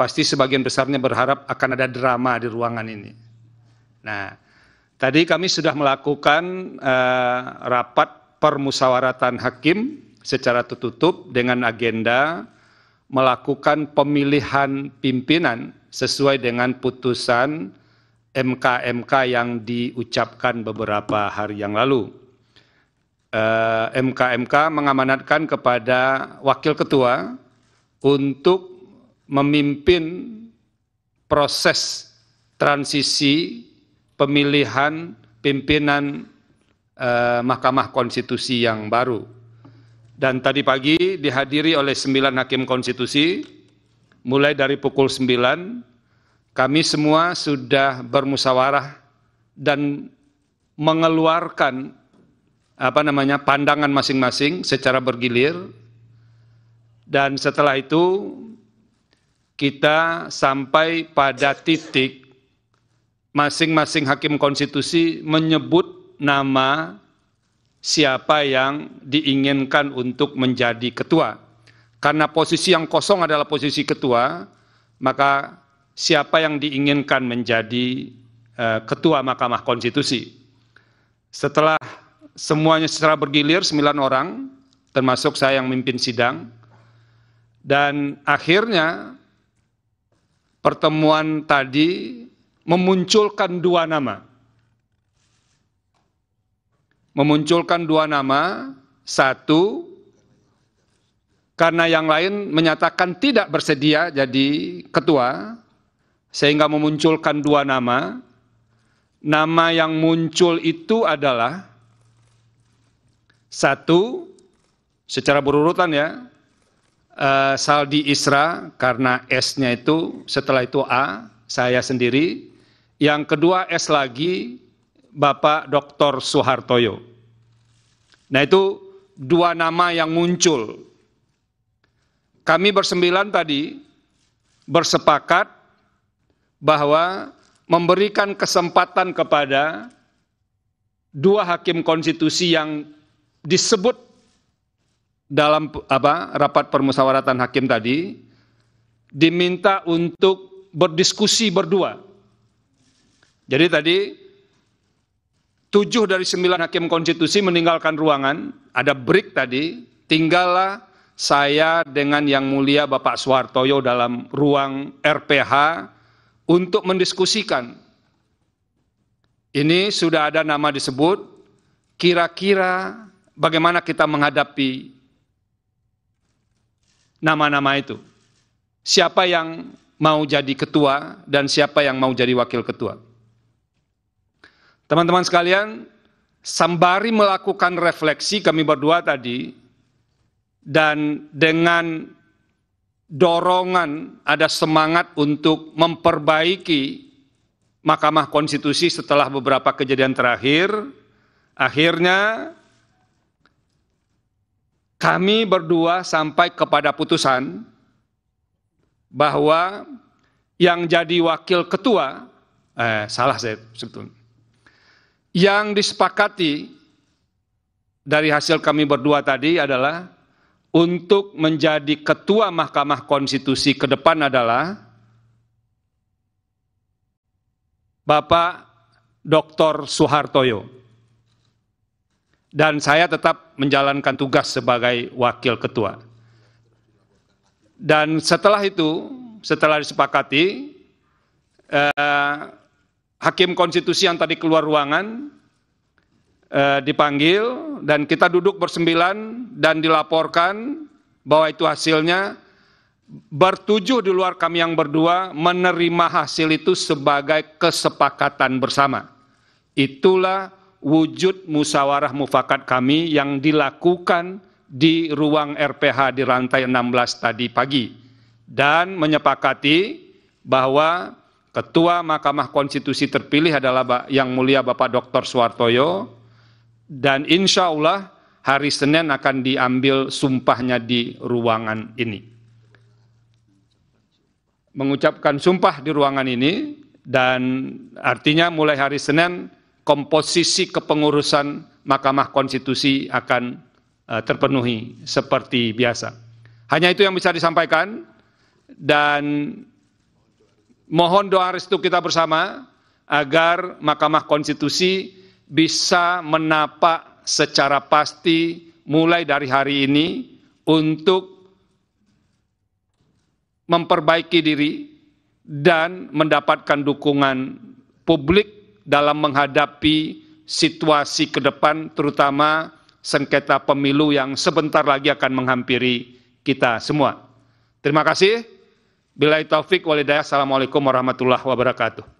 pasti sebagian besarnya berharap akan ada drama di ruangan ini. Nah, tadi kami sudah melakukan uh, rapat permusawaratan hakim secara tertutup dengan agenda melakukan pemilihan pimpinan sesuai dengan putusan MK-MK yang diucapkan beberapa hari yang lalu. Eh, MK-MK uh, mengamanatkan kepada Wakil Ketua untuk memimpin proses transisi pemilihan pimpinan eh, Mahkamah Konstitusi yang baru. Dan tadi pagi dihadiri oleh sembilan hakim konstitusi, mulai dari pukul sembilan, kami semua sudah bermusyawarah dan mengeluarkan apa namanya pandangan masing-masing secara bergilir dan setelah itu kita sampai pada titik masing-masing hakim konstitusi menyebut nama siapa yang diinginkan untuk menjadi ketua. Karena posisi yang kosong adalah posisi ketua, maka siapa yang diinginkan menjadi eh, ketua Mahkamah Konstitusi. Setelah semuanya secara bergilir 9 orang termasuk saya yang memimpin sidang dan akhirnya pertemuan tadi memunculkan dua nama. Memunculkan dua nama, satu karena yang lain menyatakan tidak bersedia jadi ketua sehingga memunculkan dua nama. Nama yang muncul itu adalah satu secara berurutan ya, Eh, saldi isra karena S-nya itu setelah itu A, saya sendiri. Yang kedua S lagi Bapak Dr. Soehartoyo. Nah itu dua nama yang muncul. Kami bersembilan tadi bersepakat bahwa memberikan kesempatan kepada dua hakim konstitusi yang disebut dalam apa rapat permusawaratan hakim tadi diminta untuk berdiskusi berdua. Jadi tadi tujuh dari sembilan hakim konstitusi meninggalkan ruangan, ada break tadi, tinggallah saya dengan yang mulia Bapak Suhartoyo dalam ruang RPH untuk mendiskusikan. Ini sudah ada nama disebut, kira-kira bagaimana kita menghadapi nama-nama itu. Siapa yang mau jadi ketua dan siapa yang mau jadi wakil ketua. Teman-teman sekalian, sembari melakukan refleksi kami berdua tadi dan dengan dorongan ada semangat untuk memperbaiki Mahkamah Konstitusi setelah beberapa kejadian terakhir, akhirnya kami berdua sampai kepada putusan bahwa yang jadi wakil ketua eh, salah saya sebetulnya yang disepakati dari hasil kami berdua tadi adalah untuk menjadi ketua Mahkamah Konstitusi ke depan adalah Bapak Dr. Suhartoyo dan saya tetap menjalankan tugas sebagai wakil ketua. Dan setelah itu, setelah disepakati, eh, hakim konstitusi yang tadi keluar ruangan eh, dipanggil dan kita duduk bersembilan dan dilaporkan bahwa itu hasilnya bertujuh di luar kami yang berdua menerima hasil itu sebagai kesepakatan bersama. Itulah wujud musawarah mufakat kami yang dilakukan di ruang RPH di rantai 16 tadi pagi dan menyepakati bahwa Ketua Mahkamah Konstitusi terpilih adalah yang mulia Bapak Dr. Suwartoyo dan insya Allah hari Senin akan diambil sumpahnya di ruangan ini. Mengucapkan sumpah di ruangan ini dan artinya mulai hari Senin komposisi kepengurusan Mahkamah Konstitusi akan eh, terpenuhi seperti biasa. Hanya itu yang bisa disampaikan dan mohon doa restu kita bersama agar Mahkamah Konstitusi bisa menapak secara pasti mulai dari hari ini untuk memperbaiki diri dan mendapatkan dukungan publik dalam menghadapi situasi ke depan, terutama sengketa pemilu yang sebentar lagi akan menghampiri kita semua. Terima kasih. Bila taufik walidah Assalamualaikum warahmatullahi wabarakatuh.